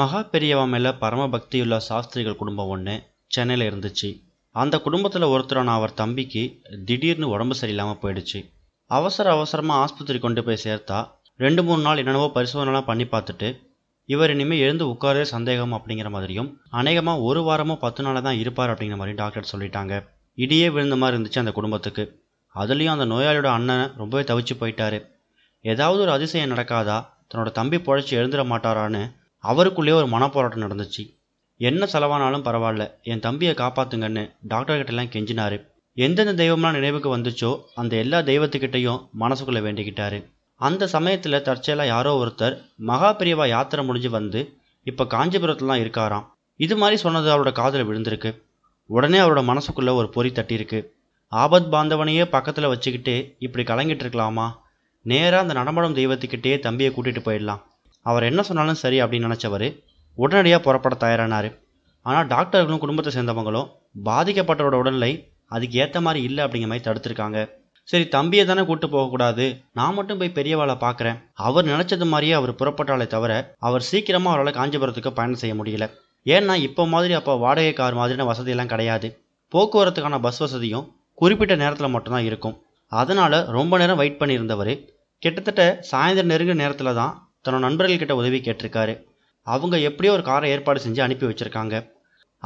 மகா பெரியவா மேலே பரம பக்தியுள்ள சாஸ்திரிகள் குடும்பம் ஒன்று சென்னையில் இருந்துச்சு அந்த குடும்பத்தில் ஒருத்தரான அவர் தம்பிக்கு திடீர்னு உடம்பு சரியில்லாமல் போயிடுச்சு அவசர அவசரமாக ஆஸ்பத்திரி கொண்டு போய் சேர்த்தா ரெண்டு மூணு நாள் என்னென்னவோ பரிசோதனைலாம் பண்ணி பார்த்துட்டு இவர் இனிமேல் எழுந்து உட்காரே சந்தேகம் அப்படிங்கிற மாதிரியும் அநேகமாக ஒரு வாரமோ பத்து நாளாக தான் இருப்பார் அப்படிங்கிற மாதிரியும் டாக்டர் சொல்லிட்டாங்க இடியே விழுந்த மாதிரி இருந்துச்சு அந்த குடும்பத்துக்கு அதுலேயும் அந்த நோயாளியோட அண்ணனை ரொம்பவே தவிச்சு போயிட்டாரு ஏதாவது ஒரு அதிசயம் நடக்காதா தன்னோட தம்பி பொழைச்சி எழுந்துட மாட்டாரான்னு அவருக்குள்ளேயே ஒரு மனப்போராட்டம் நடந்துச்சு என்ன செலவானாலும் பரவாயில்ல என் தம்பியை காப்பாத்துங்கன்னு டாக்டர்கிட்டலாம் கெஞ்சினாரு எந்தெந்த தெய்வம்லாம் நினைவுக்கு வந்துச்சோ அந்த எல்லா தெய்வத்துக்கிட்டையும் மனசுக்குள்ளே வேண்டிக்கிட்டாரு அந்த சமயத்தில் தற்செயலாக யாரோ ஒருத்தர் மகா பிரிவா யாத்திரை முடிஞ்சு வந்து இப்போ காஞ்சிபுரத்துலாம் இருக்காராம் இது மாதிரி சொன்னது அவரோட காதில் விழுந்திருக்கு உடனே அவரோட மனசுக்குள்ளே ஒரு பொறி தட்டியிருக்கு ஆபத் பாந்தவனையே பக்கத்தில் வச்சுக்கிட்டு இப்படி கலங்கிட்டு இருக்கலாமா நேராக அந்த நடமாடும் தெய்வத்துக்கிட்டே தம்பியை கூட்டிகிட்டு போயிடலாம் அவர் என்ன சொன்னாலும் சரி அப்படின்னு நினச்சவர் உடனடியாக புறப்பட தயாரானார் ஆனால் டாக்டர்களும் குடும்பத்தை சேர்ந்தவங்களும் பாதிக்கப்பட்டவரோட உடல்நிலை அதுக்கு ஏற்ற மாதிரி இல்லை அப்படிங்கிற மாதிரி தடுத்திருக்காங்க சரி தம்பியை தானே கூப்பிட்டு போகக்கூடாது நான் மட்டும் போய் பெரியவாளை பார்க்குறேன் அவர் நினச்சது மாதிரியே அவர் புறப்பட்டாலே தவிர அவர் சீக்கிரமாக அவரால் காஞ்சிபுரத்துக்கு பயணம் செய்ய முடியல ஏன்னா இப்போ மாதிரி அப்போ வாடகை கார் மாதிரியான வசதியெல்லாம் கிடையாது போக்குவரத்துக்கான பஸ் வசதியும் குறிப்பிட்ட நேரத்தில் மட்டும்தான் இருக்கும் அதனால் ரொம்ப நேரம் வெயிட் பண்ணியிருந்தவர் கிட்டத்தட்ட சாயந்தரம் நெருங்கிற நேரத்தில் தான் தன்னோட நண்பர்கள்கிட்ட உதவி கேட்டிருக்காரு அவங்க எப்படியோ ஒரு காரை ஏற்பாடு செஞ்சு அனுப்பி வச்சுருக்காங்க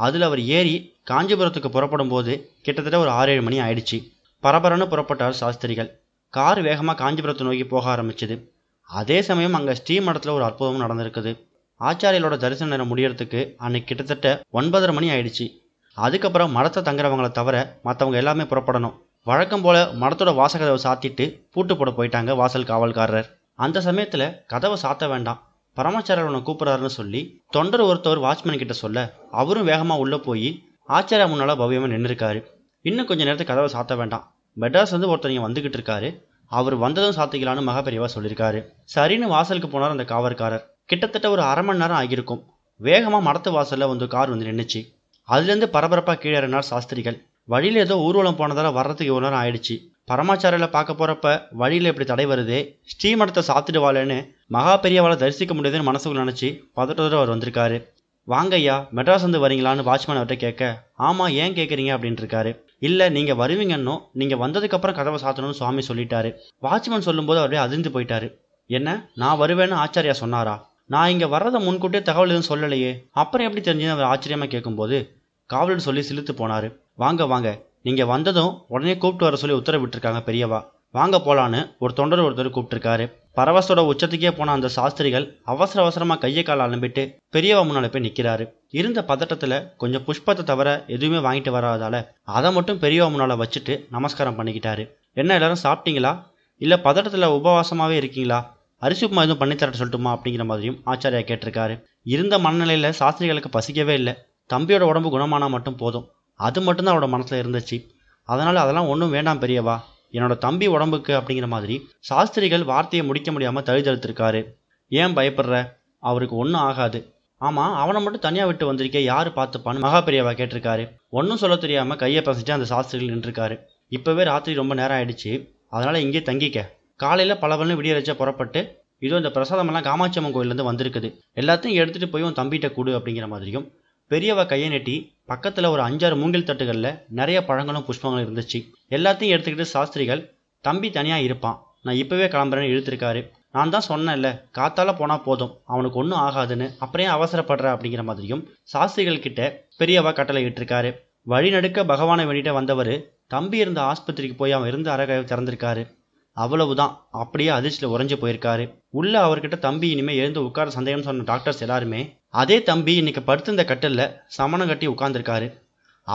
அதில் அவர் ஏறி காஞ்சிபுரத்துக்கு புறப்படும் போது கிட்டத்தட்ட ஒரு ஆறு ஏழு மணி ஆயிடுச்சு பரபரன்னு புறப்பட்டார் சாஸ்திரிகள் கார் வேகமாக காஞ்சிபுரத்தை நோக்கி போக ஆரம்பிச்சுது அதே சமயம் அங்கே மடத்தில் ஒரு அற்புதமும் நடந்திருக்குது ஆச்சாரியலோட தரிசன நேரம் முடியறதுக்கு அன்னைக்கு கிட்டத்தட்ட ஒன்பதரை மணி ஆயிடுச்சு அதுக்கப்புறம் மடத்தை தங்குறவங்கள தவிர மற்றவங்க எல்லாமே புறப்படணும் வழக்கம் போல் மடத்தோட வாசகதவை சாத்திட்டு பூட்டு போட போயிட்டாங்க வாசல் காவல்காரர் அந்த சமயத்தில் கதவை சாத்த வேண்டாம் பரமாச்சாரியர் உன்னை கூப்பிட்றாருன்னு சொல்லி தொண்டர் ஒருத்தவர் வாட்ச்மேன் கிட்ட சொல்ல அவரும் வேகமாக உள்ளே போய் ஆச்சாரியா முன்னால் பவ்யமாக நின்றுருக்காரு இன்னும் கொஞ்ச நேரத்துக்கு கதவை சாத்த வேண்டாம் மெட்ராஸ் வந்து ஒருத்தர் இங்கே வந்துக்கிட்டு இருக்காரு அவர் வந்ததும் சாத்திக்கலான்னு மகாபெரியவா சொல்லியிருக்காரு சரின்னு வாசலுக்கு போனார் அந்த காவற்காரர் கிட்டத்தட்ட ஒரு அரை மணி நேரம் ஆகியிருக்கும் வேகமாக மடத்து வாசலில் வந்து கார் வந்து நின்றுச்சு அதுலேருந்து பரபரப்பாக கீழே இறங்கினார் சாஸ்திரிகள் வழியில் ஏதோ ஊர்வலம் போனதால வர்றதுக்கு இவ்வளோ நேரம் ஆயிடுச்சு பரமாச்சாரியில் பார்க்க போகிறப்ப வழியில் இப்படி தடை வருது ஸ்ரீமடத்தை சாத்திடுவாளேன்னு மகா பெரியவாளை தரிசிக்க முடியாதுன்னு மனசுக்குள்ள நினச்சி பதட்டத்தோடு அவர் வந்திருக்காரு வாங்க ஐயா மெட்ராஸ் வந்து வரீங்களான்னு வாட்ச்மேன் அவர்கிட்ட கேட்க ஆமாம் ஏன் கேட்குறீங்க இருக்காரு இல்லை நீங்கள் வருவீங்கன்னும் நீங்கள் வந்ததுக்கப்புறம் கதவை சாத்தணும்னு சுவாமி சொல்லிட்டாரு வாட்ச்மேன் சொல்லும்போது அவரே அதிர்ந்து போயிட்டாரு என்ன நான் வருவேன்னு ஆச்சாரியா சொன்னாரா நான் இங்கே வர்றதை முன்கூட்டியே தகவல் எதுவும் சொல்லலையே அப்புறம் எப்படி தெரிஞ்சுன்னு அவர் ஆச்சரியமாக கேட்கும்போது காவலர் சொல்லி சிலுத்து போனார் வாங்க வாங்க நீங்கள் வந்ததும் உடனே கூப்பிட்டு வர சொல்லி உத்தரவிட்டிருக்காங்க பெரியவா வாங்க போலான்னு ஒரு தொண்டர் ஒருத்தர் கூப்பிட்டுருக்காரு பரவசோட உச்சத்துக்கே போன அந்த சாஸ்திரிகள் அவசர அவசரமாக கையை காலை அலம்பிட்டு பெரியவா முன்னால போய் நிற்கிறாரு இருந்த பதட்டத்தில் கொஞ்சம் புஷ்பத்தை தவிர எதுவுமே வாங்கிட்டு வராதால அதை மட்டும் பெரியவா முன்னால் வச்சுட்டு நமஸ்காரம் பண்ணிக்கிட்டாரு என்ன எல்லாரும் சாப்பிட்டீங்களா இல்லை பதட்டத்தில் உபவாசமாகவே இருக்கீங்களா அரிசி உப்புமா எதுவும் பண்ணித்தரட்ட சொல்லட்டுமா அப்படிங்கிற மாதிரியும் ஆச்சாரியா கேட்டிருக்காரு இருந்த மனநிலையில் சாஸ்திரிகளுக்கு பசிக்கவே இல்லை தம்பியோட உடம்பு குணமானா மட்டும் போதும் அது மட்டும்தான் அவரோட மனசில் இருந்துச்சு அதனால் அதெல்லாம் ஒன்றும் வேண்டாம் பெரியவா என்னோட தம்பி உடம்புக்கு அப்படிங்கிற மாதிரி சாஸ்திரிகள் வார்த்தையை முடிக்க முடியாமல் தழுதழுத்திருக்காரு ஏன் பயப்படுற அவருக்கு ஒன்றும் ஆகாது ஆமாம் அவனை மட்டும் தனியாக விட்டு வந்திருக்கே யார் பார்த்துப்பான்னு மகா பெரியவா கேட்டிருக்காரு ஒன்றும் சொல்ல தெரியாமல் கையை பசிச்சு அந்த சாஸ்திரிகள் நின்றுருக்காரு இப்போவே ராத்திரி ரொம்ப நேரம் ஆயிடுச்சு அதனால் இங்கே தங்கிக்க காலையில் பலவலன்னு விடியரைச்ச புறப்பட்டு இதோ இந்த பிரசாதமெல்லாம் காமாட்சி அம்மன் கோயிலேருந்து வந்திருக்குது எல்லாத்தையும் எடுத்துகிட்டு போய் உன் தம்பிகிட்ட கூடு அப்படிங்கிற மாதிரியும் பெரியவ கையை நெட்டி பக்கத்தில் ஒரு அஞ்சாறு மூங்கில் தட்டுகளில் நிறைய பழங்களும் புஷ்பங்களும் இருந்துச்சு எல்லாத்தையும் எடுத்துக்கிட்டு சாஸ்திரிகள் தம்பி தனியாக இருப்பான் நான் இப்போவே கிளம்புறேன்னு இழுத்துருக்காரு நான் தான் சொன்னேன்ல காத்தால போனால் போதும் அவனுக்கு ஒன்றும் ஆகாதுன்னு அப்புறம் அவசரப்படுற அப்படிங்கிற மாதிரியும் சாஸ்திரிகள் கிட்ட பெரியவா கட்டளை இட்டிருக்காரு வழிநடுக்க பகவானை வேண்டிட்ட வந்தவர் தம்பி இருந்த ஆஸ்பத்திரிக்கு போய் அவன் இருந்து அறகை திறந்திருக்காரு அவ்வளவுதான் அப்படியே அதிர்ச்சியில் உறைஞ்சு போயிருக்காரு உள்ள அவர்கிட்ட தம்பி இனிமேல் எழுந்து உட்கார சந்தேகம் சொன்ன டாக்டர்ஸ் எல்லாருமே அதே தம்பி இன்னைக்கு படுத்திருந்த கட்டலில் சமணம் கட்டி உட்காந்துருக்காரு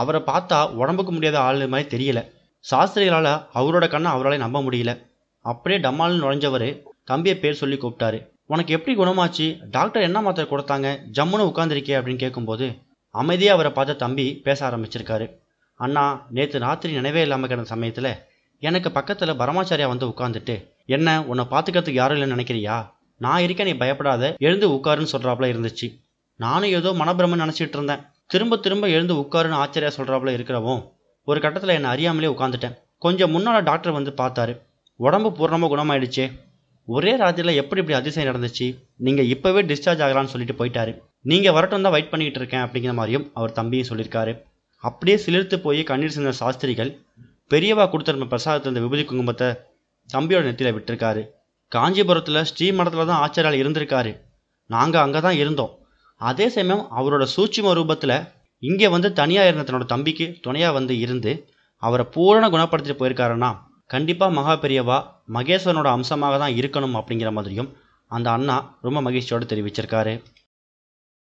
அவரை பார்த்தா உடம்புக்கு முடியாத ஆள் மாதிரி தெரியல சாஸ்திரிகளால் அவரோட கண்ணை அவரால் நம்ப முடியல அப்படியே டம்மால் நுழைஞ்சவர் தம்பியை பேர் சொல்லி கூப்பிட்டாரு உனக்கு எப்படி குணமாச்சு டாக்டர் என்ன மாத்திரை கொடுத்தாங்க ஜம்முன்னு உட்காந்துருக்கே அப்படின்னு கேட்கும்போது அமைதியாக அவரை பார்த்த தம்பி பேச ஆரம்பிச்சிருக்காரு அண்ணா நேற்று ராத்திரி நினைவே இல்லாமல் கிடந்த சமயத்தில் எனக்கு பக்கத்தில் பரமாச்சாரியா வந்து உட்காந்துட்டு என்ன உன்னை பார்த்துக்கிறதுக்கு யாரும் இல்லைன்னு நினைக்கிறியா நான் இருக்க நீ பயப்படாத எழுந்து உட்காருன்னு சொல்கிறாப்புல இருந்துச்சு நானும் ஏதோ மனப்பிரமன் நினச்சிட்டு இருந்தேன் திரும்ப திரும்ப எழுந்து உட்காருன்னு ஆச்சரியா சொல்கிறாப்புல இருக்கிறவோ ஒரு கட்டத்தில் என்னை அறியாமலே உட்காந்துட்டேன் கொஞ்சம் முன்னால் டாக்டர் வந்து பார்த்தாரு உடம்பு பூர்ணமாக குணமாயிடுச்சே ஒரே ராத்திரியில் எப்படி இப்படி அதிசயம் நடந்துச்சு நீங்கள் இப்போவே டிஸ்சார்ஜ் ஆகலான்னு சொல்லிட்டு போயிட்டாரு நீங்கள் வரட்டும் தான் வெயிட் பண்ணிக்கிட்டு இருக்கேன் அப்படிங்கிற மாதிரியும் அவர் தம்பியும் சொல்லியிருக்காரு அப்படியே சிலிர்த்து போய் கண்ணீர் சிந்த சாஸ்திரிகள் பெரியவா கொடுத்துருந்த பிரசாதத்தை இந்த விபதி குங்குமத்தை தம்பியோட நெத்தியில் விட்டுருக்காரு காஞ்சிபுரத்தில் ஸ்ரீமடத்தில் தான் ஆச்சாரியால் இருந்திருக்காரு நாங்கள் அங்கே தான் இருந்தோம் அதே சமயம் அவரோட சூட்சிம ரூபத்தில் இங்கே வந்து தனியாக இருந்த தன்னோட தம்பிக்கு துணையாக வந்து இருந்து அவரை பூரண குணப்படுத்திட்டு போயிருக்காருன்னா கண்டிப்பாக மகா பெரியவா மகேஸ்வரனோட அம்சமாக தான் இருக்கணும் அப்படிங்கிற மாதிரியும் அந்த அண்ணா ரொம்ப மகிழ்ச்சியோடு தெரிவிச்சிருக்காரு